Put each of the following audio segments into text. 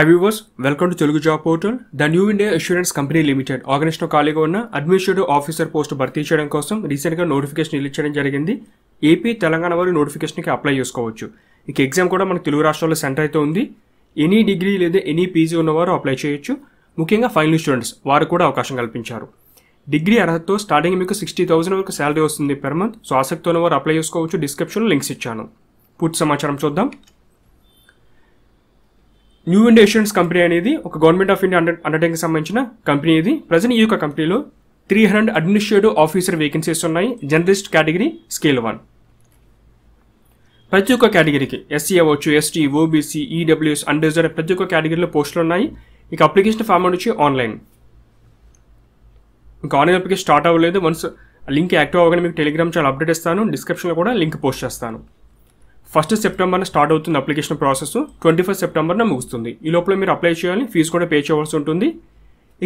high viewers welcome to Telugu job portal the new India insurance company limited organisation ఖాళీగా ఉన్న administrative officer post భర్తీ చేయడం కోసం రీసెంట్గా నోటిఫికేషన్ ఇల్లించడం జరిగింది ఏపీ తెలంగాణ వారి నోటిఫికేషన్కి అప్లై చేసుకోవచ్చు ఇక ఎగ్జామ్ కూడా మనకు తెలుగు రాష్ట్రాల్లో సెంటర్ అయితే ఉంది ఎనీ డిగ్రీ లేదా ఎనీ పీజీ ఉన్నవారు అప్లై చేయొచ్చు ముఖ్యంగా ఫైనల్ స్టూడెంట్స్ వారు కూడా అవకాశం కల్పించారు డిగ్రీ అర్హతతో స్టార్టింగ్ మీకు సిక్స్టీ థౌసండ్ వరకు శాలరీ వస్తుంది పెర్ మంత్ సో ఆసక్తి ఉన్నవారు అప్లై చేసుకోవచ్చు డిస్క్రిప్షన్లో లింక్స్ ఇచ్చాను పూర్తి సమాచారం చూద్దాం న్యూ ఇండియా ఇన్సూరెన్స్ కంపెనీ అనేది ఒక గవర్నమెంట్ ఆఫ్ ఇండియా అండర్టేకింగ్ సంబంధించిన కంపెనీ ఇది ప్రజెంట్ ఈ యొక్క కంపెనీలో three hundred administrative officer vacancies ఉన్నాయి జర్నలిస్ట్ కేటగిరీ స్కేల్ వన్ ప్రతి ఒక్క కేటగిరీకి ఎస్సీ అవ్వచ్చు ఎస్టీ ఓబీసీ ఈడబ్ల్యూఎస్ అండర్ ప్రతి ఒక్క కేటగిరీలో పోస్టులు ఉన్నాయి ఇక అప్లికేషన్ ఫామ్ వచ్చి ఆన్లైన్ ఇంకా ఆన్లైన్ అప్లికేషన్ స్టార్ట్ అవ్వలేదు వన్స్ లింక్ యాక్టివ్ అవ్వగానే మీకు టెలిగ్రామ్ చాలా అప్డేట్ ఇస్తాను డిస్క్రిప్షన్లో కూడా లింక్ పోస్ట్ చేస్తాను ఫస్ట్ సెప్టెంబర్న స్టార్ట్ అవుతుంది అప్లికేషన్ ప్రాసెస్ ట్వంటీ ఫస్ట్ సెప్టెంబర్న ముగుస్తుంది ఈ లోపల మీరు అప్లై చేయాలి ఫీజు కూడా పే చేయవలసి ఉంటుంది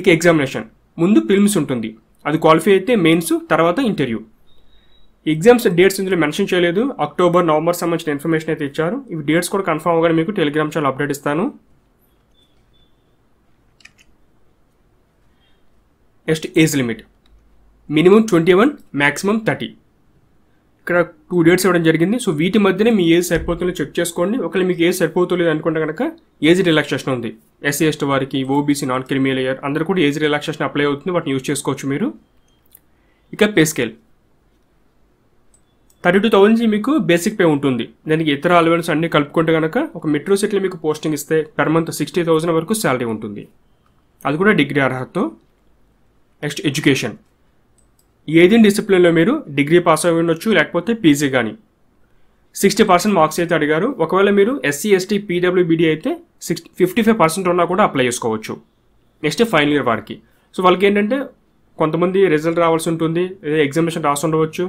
ఇక ఎగ్జామినేషన్ ముందు ఫిల్మ్స్ ఉంటుంది అది క్వాలిఫై అయితే మెయిన్స్ తర్వాత ఇంటర్వ్యూ ఎగ్జామ్స్ డేట్స్ ఇందులో మెన్షన్ చేయలేదు అక్టోబర్ నవంబర్ సంబంధించిన ఇన్ఫర్మేషన్ అయితే ఇచ్చారు ఇవి డేట్స్ కూడా కన్ఫామ్ అవగానే మీకు టెలిగ్రామ్ ఛానల్ అప్డేట్ ఇస్తాను next age limit minimum twenty one maximum thirty ఇక్కడ టూ డేట్స్ ఇవ్వడం జరిగింది సో వీటి మధ్యనే మీ ఏజ్ సరిపోతుందో చెక్ చేసుకోండి ఒకవేళ మీకు ఏజ్ సరిపోతలేదు అనుకుంటే కనుక ఏజ్ రిలాక్సేషన్ ఉంది ఎస్సీ ఎస్టీ వారికి ఓబీసీ నాన్ క్రిమిలేయర్ అందరూ కూడా ఏజ్ రిలాక్సేషన్ అప్లై అవుతుంది వాటిని యూజ్ చేసుకోవచ్చు మీరు ఇక pay scale thirty two thousand మీకు బేసిక్ పే ఉంటుంది దానికి ఇతర అలవెన్స్ అన్ని కలుపుకుంటే కనుక ఒక మెట్రో సిటీలో మీకు పోస్టింగ్ ఇస్తే పెర్ మంత్ సిక్స్టీ థౌసండ్ వరకు శాలరీ ఉంటుంది అది కూడా డిగ్రీ అర్హతతో నెక్స్ట్ ఎడ్యుకేషన్ ఏది డిసిప్లిన్లో మీరు డిగ్రీ పాస్ అయి ఉండొచ్చు లేకపోతే పీజీ కానీ సిక్స్టీ పర్సెంట్ మార్క్స్ అయితే అడిగారు ఒకవేళ మీరు ఎస్సీ ఎస్టీ పీడబ్ల్యూబీడీ అయితే సిక్స్ ఫిఫ్టీ ఫైవ్ పర్సెంట్ ఉన్నా కూడా అప్లై చేసుకోవచ్చు నెక్స్ట్ ఫైనల్ ఇయర్ వారికి సో వాళ్ళకి ఏంటంటే కొంతమంది రిజల్ట్ రావాల్సి ఉంటుంది ఎగ్జామినేషన్ రాసి ఉండవచ్చు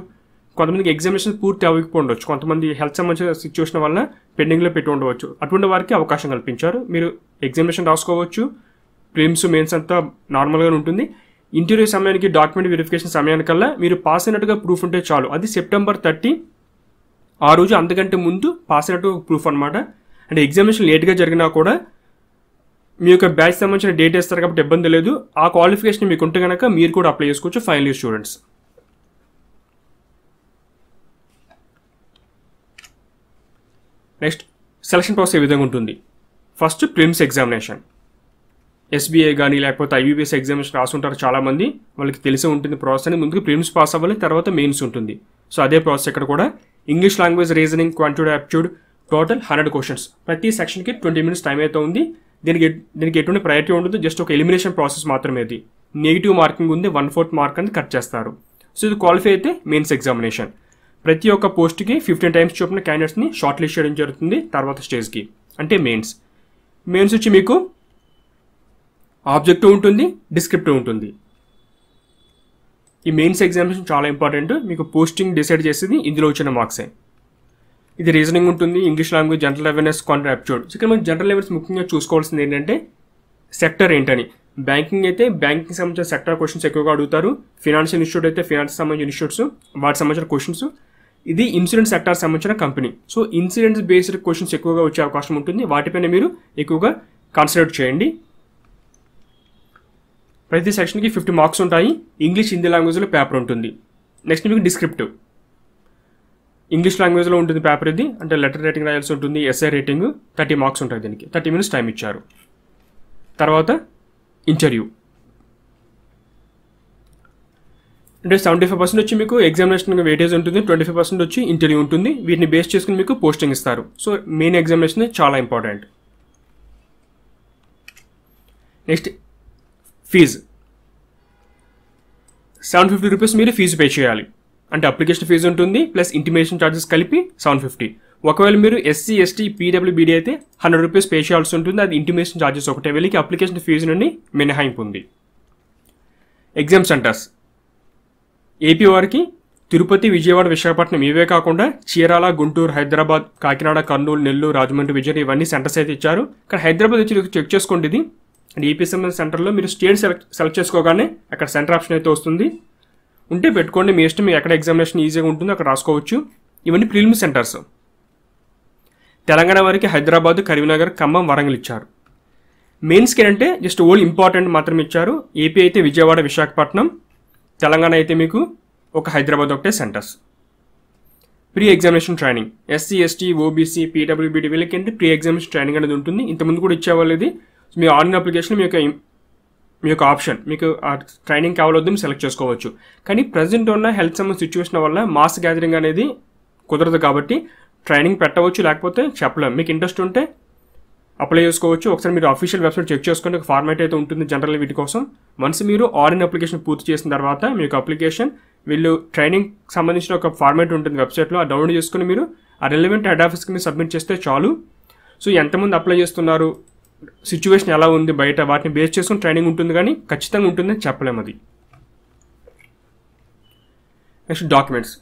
కొంతమందికి ఎగ్జామినేషన్ పూర్తి ఉండవచ్చు కొంతమంది హెల్త్ సంబంధించిన సిచ్యువేషన్ వల్ల పెండింగ్లో పెట్టి ఉండవచ్చు అటువంటి వారికి అవకాశం కల్పించారు మీరు ఎగ్జామినేషన్ రాసుకోవచ్చు ప్రిమ్స్ మెయిన్స్ అంతా నార్మల్గానే ఉంటుంది ఇంటర్వ్యూ సమయానికి డాక్యుమెంట్ వెరిఫికేషన్ సమయానికల్లా మీరు పాస్ అయినట్టుగా ప్రూఫ్ ఉంటే చాలు అది సెప్టెంబర్ థర్టీ ఆ రోజు అంతకంటే ముందు పాస్ అయినట్టు ప్రూఫ్ అనమాట అంటే ఎగ్జామినేషన్ లేట్గా జరిగినా కూడా మీ యొక్క బ్యాచ్ సంబంధించిన డేట్ వేస్తారు కాబట్టి ఇబ్బంది లేదు ఆ క్వాలిఫికేషన్ మీకు ఉంటే కనుక మీరు కూడా అప్లై చేసుకోవచ్చు final year students next selection process ఏ విధంగా ఉంటుంది ఫస్ట్ ప్రిమ్స్ ఎగ్జామినేషన్ ఎస్బీఐ కానీ లేకపోతే ఐబీబీఎస్ ఎగ్జామ్స్ రాసుంటారు చాలామంది వాళ్ళకి తెలిసి ఉంటుంది ప్రాసెస్ అని ముందుకు ప్రిలిమ్స్ పాస్ అవ్వాలి తర్వాత మెయిన్స్ ఉంటుంది సో అదే ప్రాసెస్ ఇక్కడ కూడా English language reasoning quantity aptitude total hundred questions ప్రతి సెక్షన్కి ట్వంటీ మినిట్స్ టైం అయితే ఉంది దీనికి దీనికి ఎటువంటి ప్రయారిటీ ఉండదు జస్ట్ ఒక ఎలిమినేషన్ ప్రాసెస్ మాత్రమే ఇది నెగిటివ్ మార్కింగ్ ఉంది వన్ ఫోర్త్ మార్క్ అని కట్ చేస్తారు సో ఇది క్వాలిఫై అయితే మెయిన్స్ ఎగ్జామినేషన్ ప్రతి ఒక్క పోస్ట్కి ఫిఫ్టీన్ టైమ్స్ చూపిన క్యాండిడేట్స్ని షార్ట్ లిస్ట్ చేయడం జరుగుతుంది తర్వాత స్టేజ్కి అంటే మెయిన్స్ మెయిన్స్ వచ్చి మీకు ఆబ్జెక్టివ్ ఉంటుంది డిస్క్రిప్టివ్ ఉంటుంది ఈ మెయిన్స్ ఎగ్జామినేషన్ చాలా ఇంపార్టెంట్ మీకు పోస్టింగ్ డిసైడ్ చేసేది ఇందులో వచ్చిన మార్క్సే ఇది రీజనింగ్ ఉంటుంది ఇంగ్లీష్ లాంగ్వేజ్ జనరల్ అవేర్నెస్ కాంటర్ ఎపిసోడ్ ఇక్కడ మనం జనరల్ అవేర్నెస్ ముఖ్యంగా చూసుకోవాల్సింది ఏంటంటే సెక్టర్ ఏంటని బ్యాంకింగ్ అయితే బ్యాంకింగ్ సంబంధించిన సెక్టర్ క్వశ్చన్స్ ఎక్కువగా అడుగుతారు ఫినాన్షియల్ ఇన్స్టిట్యూట్ అయితే ఫినాన్స్ సంబంధించిన ఇన్స్టిట్యూట్స్ వాటి సంబంధించిన క్వశ్చన్స్ ఇది ఇన్సూరెన్స్ సెక్టార్ సంబంధించిన company so insurance based questions ఎక్కువగా వచ్చే అవకాశం ఉంటుంది వాటిపైన మీరు ఎక్కువగా కాన్సన్ట్రేట్ చేయండి ప్రతి సెక్షన్కి ఫిఫ్టీ మార్క్స్ ఉంటాయి ఇంగ్లీష్ హిందీ లాంగ్వేజ్లో పేపర్ ఉంటుంది నెక్స్ట్ మీకు డిస్క్రిప్టివ్ ఇంగ్లీష్ లాంగ్వేజ్లో ఉంటుంది పేపర్ ఇది అంటే లెటర్ రేటింగ్ రాయాల్సి ఉంటుంది ఎస్ఐ రేటింగ్ థర్టీ మార్క్స్ ఉంటాయి దీనికి థర్టీ మినిట్స్ టైం ఇచ్చారు తర్వాత ఇంటర్వ్యూ అంటే సెవెంటీ ఫైవ్ పర్సెంట్ వచ్చి మీకు ఎగ్జామినేషన్ వెయిటేజ్ ఉంటుంది ట్వంటీ ఫైవ్ పర్సెంట్ వచ్చి ఇంటర్వ్యూ ఉంటుంది వీటిని బేస్ చేసుకుని మీకు పోస్టింగ్ ఇస్తారు సో మెయిన్ ఎగ్జామినేషన్ చాలా important next fee seven fifty rupees మీరు ఫీజు పే చేయాలి అంటే అప్లికేషన్ ఫీజు ఉంటుంది ప్లస్ ఇంటిమేషన్ ఛార్జెస్ కలిపి సెవెన్ ఫిఫ్టీ ఒకవేళ మీరు ఎస్సీ ఎస్టీ పీడబ్ల్యూబీడీ అయితే హండ్రెడ్ రూపీస్ పే చేయాల్సి ఉంటుంది అది ఇంటిమేషన్ ఛార్జెస్ ఒకటే వెళ్ళి అప్లికేషన్ ఫీజు నుండి మినహాయింపు ఉంది ఎగ్జామ్ సెంటర్స్ ఏపీ వారికి తిరుపతి విజయవాడ విశాఖపట్నం ఇవే కాకుండా చీరాల గుంటూరు హైదరాబాద్ కాకినాడ కర్నూలు నెల్లూరు రాజమండ్రి విజయ ఇవన్నీ సెంటర్స్ అయితే ఇచ్చారు కానీ హైదరాబాద్ వచ్చి చెక్ చేసుకోండి ఇది అండ్ ఈపీఎస్ఎంఎస్ e సెంటర్లో మీరు స్టేట్ సెలెక్ట్ సెలెక్ట్ చేసుకోగానే అక్కడ సెంటర్ ఆప్షన్ అయితే వస్తుంది ఉంటే పెట్టుకోండి మీ ఇష్టం ఎక్కడ ఎగ్జామినేషన్ ఈజీగా ఉంటుందో అక్కడ రాసుకోవచ్చు ఇవన్నీ ప్రిలిమ్ సెంటర్స్ తెలంగాణ వారికి హైదరాబాద్ కరీంనగర్ ఖమ్మం వరంగల్ ఇచ్చారు మెయిన్స్కి అంటే జస్ట్ ఓల్ ఇంపార్టెంట్ మాత్రం ఇచ్చారు ఏపీ e అయితే విజయవాడ విశాఖపట్నం తెలంగాణ అయితే మీకు ఒక హైదరాబాద్ ఒకటే centres pre examination training SC ST OBC PWBD వీళ్ళకి అంటే ప్రీ ఎగ్జామినేషన్ ట్రైనింగ్ అనేది ఉంటుంది ఇంతకుముందు కూడా ఇచ్చేవాళ్ళు ఇది మీ ఆన్లైన్ అప్లికేషన్ మీ యొక్క మీ యొక్క ఆప్షన్ మీకు ఆ ట్రైనింగ్ కావాలొద్దు సెలెక్ట్ చేసుకోవచ్చు కానీ ప్రజెంట్ ఉన్న హెల్త్ సంబంధ సిచ్యువేషన్ వల్ల మాస్ గ్యాదరింగ్ అనేది కుదరదు కాబట్టి ట్రైనింగ్ పెట్టవచ్చు లేకపోతే చెప్పలేము మీకు ఇంట్రెస్ట్ ఉంటే అప్లై చేసుకోవచ్చు ఒకసారి మీరు అఫీషియల్ వెబ్సైట్ చెక్ చేసుకుని ఒక ఫార్మాట్ అయితే ఉంటుంది జనరల్ వీటి కోసం వన్స్ మీరు ఆన్లైన్ అప్లికేషన్ పూర్తి చేసిన తర్వాత మీ యొక్క అప్లికేషన్ వీళ్ళు ట్రైనింగ్ సంబంధించిన ఒక ఫార్మాట్ ఉంటుంది వెబ్సైట్లో ఆ డౌన్లోడ్ చేసుకుని మీరు ఆ రిలవెంట్ హెడ్ ఆఫీస్కి మీరు సబ్మిట్ చేస్తే చాలు సో ఎంతమంది అప్లై చేస్తున్నారు సిచ్యువేషన్ ఎలా ఉంది బయట వాటిని బేస్ చేసుకుని ట్రైనింగ్ ఉంటుంది కానీ ఖచ్చితంగా ఉంటుందని చెప్పలేము అది నెక్స్ట్ డాక్యుమెంట్స్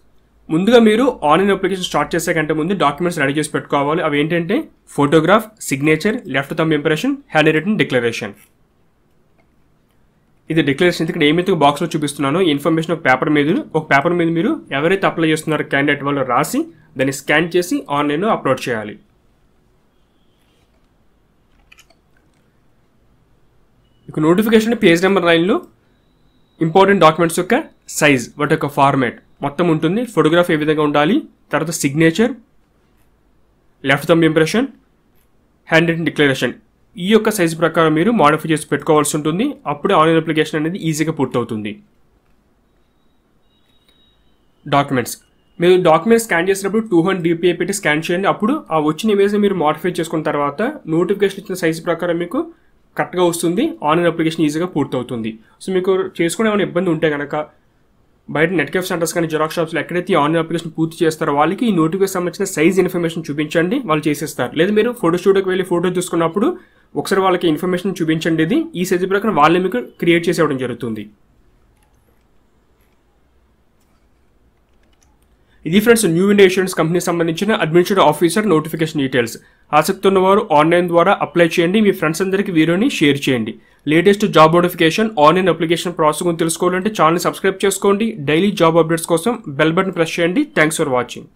ముందుగా మీరు ఆన్లైన్ అప్లికేషన్ స్టార్ట్ చేసే కంటే ముందు డాక్యుమెంట్స్ రెడీ చేసి పెట్టుకోవాలి అవి ఏంటంటే photograph signature left thumb impression hand writing declaration ఇది డిక్లరేషన్ ఇక్కడ ఏమైతే బాక్స్లో చూపిస్తున్నానో ఇన్ఫర్మేషన్ ఒక పేపర్ మీద ఒక పేపర్ మీద మీరు ఎవరైతే అప్లై చేస్తున్నారో క్యాండిడేట్ వాళ్ళు రాసి దాన్ని స్కాన్ చేసి ఆన్లైన్లో అప్లోడ్ చేయాలి ఇక నోటిఫికేషన్ పేజ్ నెంబర్ నైన్లో ఇంపార్టెంట్ డాక్యుమెంట్స్ యొక్క సైజ్ వాటి యొక్క ఫార్మాట్ మొత్తం ఉంటుంది ఫోటోగ్రాఫ్ ఏ విధంగా ఉండాలి తర్వాత signature left thumb impression hand written declaration ఈ యొక్క సైజు ప్రకారం మీరు మాడిఫై చేసి పెట్టుకోవాల్సి ఉంటుంది అప్పుడే ఆన్లైన్ అప్లికేషన్ అనేది ఈజీగా పూర్తవుతుంది డాక్యుమెంట్స్ మీరు డాక్యుమెంట్స్ స్కాన్ చేసినప్పుడు టూ హండ్రెడ్ డిపిఐ పెట్టి స్కాన్ చేయండి అప్పుడు ఆ వచ్చిన ఇమేజ్ని మీరు మాడిఫై చేసుకున్న తర్వాత నోటిఫికేషన్ ఇచ్చిన సైజు ప్రకారం మీకు కరెక్ట్గా వస్తుంది ఆన్లైన్ అప్లికేషన్ ఈజీగా పూర్తవుతుంది సో మీకు చేసుకునే ఏమైనా ఇబ్బంది ఉంటే కనుక బయట నెట్ కేఫ్ సెంటర్స్ కానీ జిరాక్స్ షాప్స్లో ఎక్కడైతే ఆన్లైన్ అప్లికేషన్ పూర్తి చేస్తారో వాళ్ళకి ఈ నోటిఫికేషన్ సంబంధించిన సైజ్ ఇన్ఫర్మేషన్ చూపించండి వాళ్ళు చేసేస్తారు లేదా మీరు ఫోటో స్టూడియోకి వెళ్ళి ఫోటో తీసుకున్నప్పుడు ఒకసారి వాళ్ళకి ఇన్ఫర్మేషన్ చూపించండి ఇది ఈ సైజ్ ప్రకారం వాళ్ళే మీకు క్రియేట్ చేసేవడం జరుగుతుంది ఇది friends new India insurance company సంబంధించిన అడ్మినిస్ట్రేటివ్ ఆఫీసర్ నోటిఫికేషన్ డీటెయిల్స్ ఆసక్తి ఉన్నవారు ఆన్లైన్ ద్వారా అప్లై చేయండి మీ ఫ్రెండ్స్ అందరికీ వీడియోని షేర్ చేయండి latest job notification online application process గురించి తెలుసుకోవాలంటే ఛానల్ సబ్స్క్రైబ్ చేసుకోండి డైలీ జాబ్ అప్డేట్స్ కోసం బెల్ బటన్ ప్రెస్ చేయండి థ్యాంక్స్ ఫర్ వాచింగ్